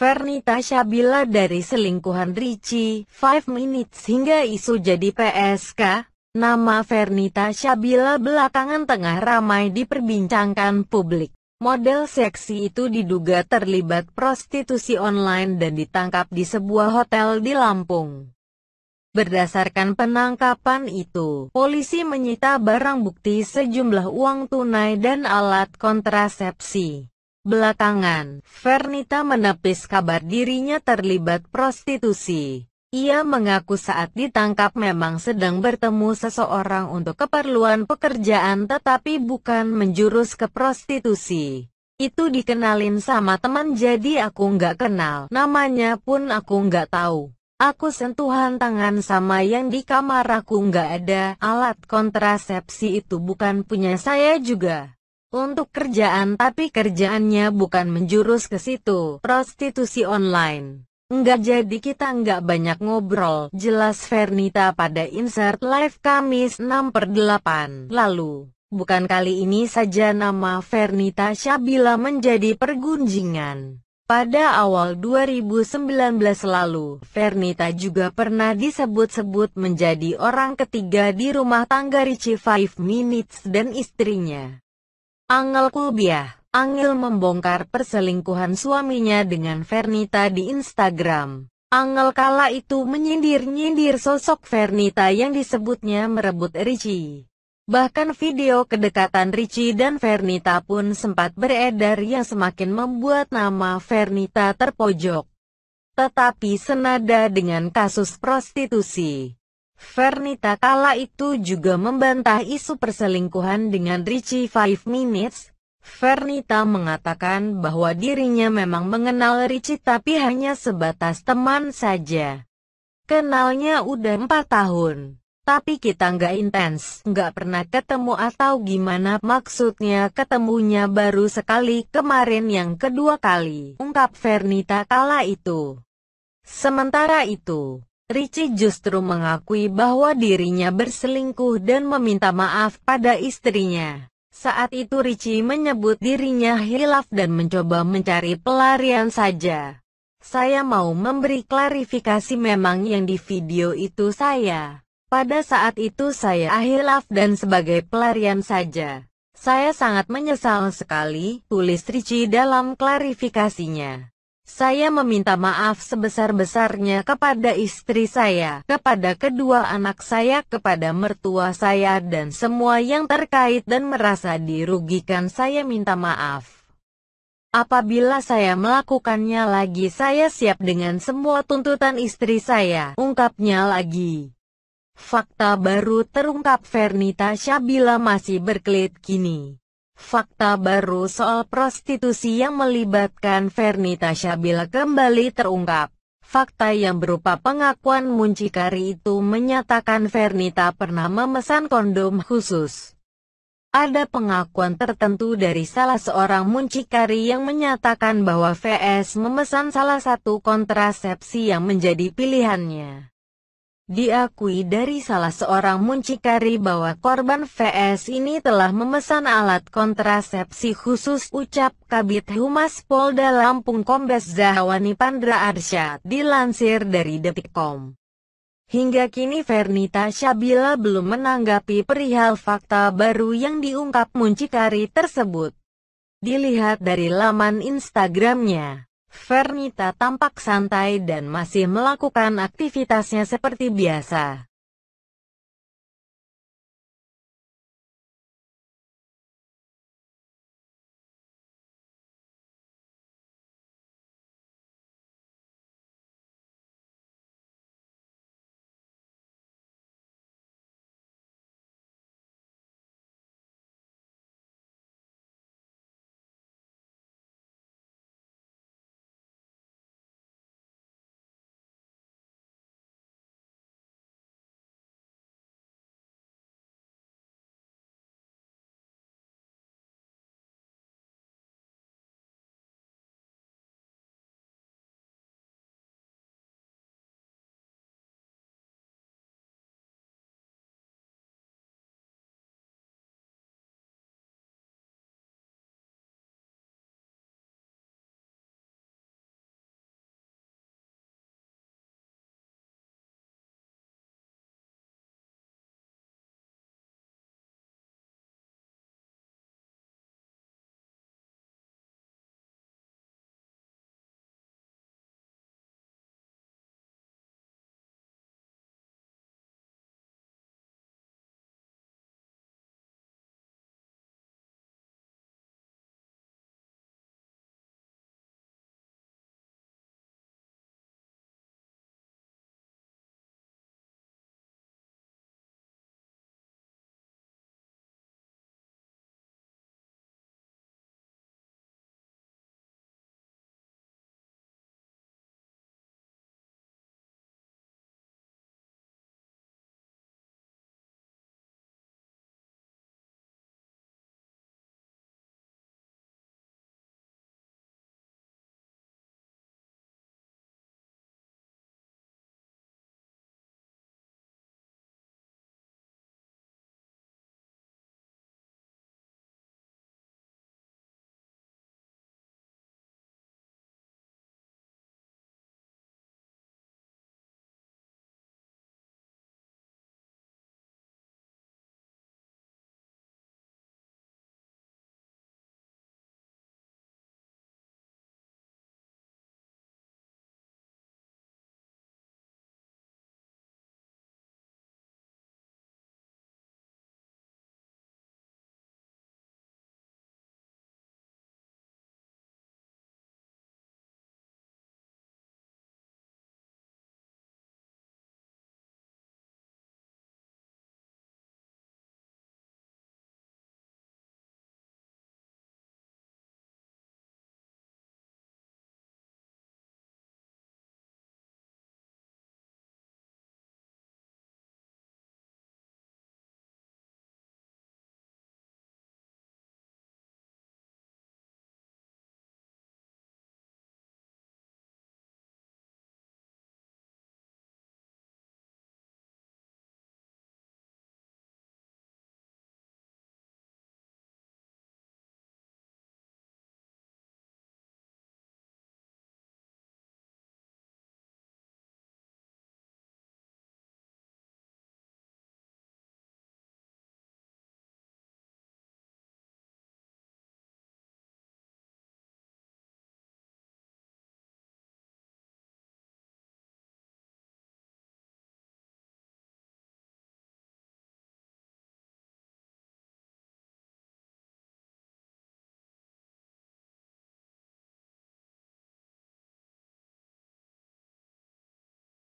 Fernita Tasha dari selingkuhan Richie, 5 Minutes hingga isu jadi PSK, nama Fernita Tasha belakangan tengah ramai diperbincangkan publik. Model seksi itu diduga terlibat prostitusi online dan ditangkap di sebuah hotel di Lampung. Berdasarkan penangkapan itu, polisi menyita barang bukti sejumlah uang tunai dan alat kontrasepsi. Belakangan, Fernita menepis kabar dirinya terlibat prostitusi. Ia mengaku saat ditangkap memang sedang bertemu seseorang untuk keperluan pekerjaan tetapi bukan menjurus ke prostitusi. Itu dikenalin sama teman jadi aku nggak kenal, namanya pun aku nggak tahu. Aku sentuhan tangan sama yang di kamar aku nggak ada, alat kontrasepsi itu bukan punya saya juga untuk kerjaan tapi kerjaannya bukan menjurus ke situ. Prostitusi online. Enggak jadi kita enggak banyak ngobrol. Jelas Fernita pada insert live Kamis 6 per 8. Lalu, bukan kali ini saja nama Fernita Shabila menjadi pergunjingan. Pada awal 2019 lalu, Fernita juga pernah disebut-sebut menjadi orang ketiga di rumah tangga Richie Five Minutes dan istrinya. Angel Kulbiah, Angel membongkar perselingkuhan suaminya dengan Vernita di Instagram. Angel kala itu menyindir-nyindir sosok Vernita yang disebutnya merebut Richie. Bahkan video kedekatan Richie dan Vernita pun sempat beredar yang semakin membuat nama Vernita terpojok. Tetapi senada dengan kasus prostitusi, Fernita kala itu juga membantah isu perselingkuhan dengan Richie Five Minutes. Vernita mengatakan bahwa dirinya memang mengenal Richie tapi hanya sebatas teman saja. Kenalnya udah 4 tahun. Tapi kita nggak intens, nggak pernah ketemu atau gimana maksudnya ketemunya baru sekali kemarin yang kedua kali, ungkap Vernita kala itu. Sementara itu, Rici justru mengakui bahwa dirinya berselingkuh dan meminta maaf pada istrinya. Saat itu Richie menyebut dirinya hilaf dan mencoba mencari pelarian saja. Saya mau memberi klarifikasi memang yang di video itu saya. Pada saat itu saya ahilaf dan sebagai pelarian saja. Saya sangat menyesal sekali, tulis Ricci dalam klarifikasinya. Saya meminta maaf sebesar-besarnya kepada istri saya, kepada kedua anak saya, kepada mertua saya dan semua yang terkait dan merasa dirugikan saya minta maaf. Apabila saya melakukannya lagi saya siap dengan semua tuntutan istri saya, ungkapnya lagi. Fakta baru terungkap Fernita Syabila masih berkelit kini. Fakta baru soal prostitusi yang melibatkan Vernita Syabila kembali terungkap. Fakta yang berupa pengakuan muncikari itu menyatakan Vernita pernah memesan kondom khusus. Ada pengakuan tertentu dari salah seorang muncikari yang menyatakan bahwa VS memesan salah satu kontrasepsi yang menjadi pilihannya. Diakui dari salah seorang muncikari bahwa korban VS ini telah memesan alat kontrasepsi khusus ucap Kabit Humas Polda Lampung Kombes Zahwani Pandra Arsyad dilansir dari detikcom. Hingga kini Vernita Syabila belum menanggapi perihal fakta baru yang diungkap muncikari tersebut. Dilihat dari laman Instagramnya. Fernita tampak santai dan masih melakukan aktivitasnya seperti biasa.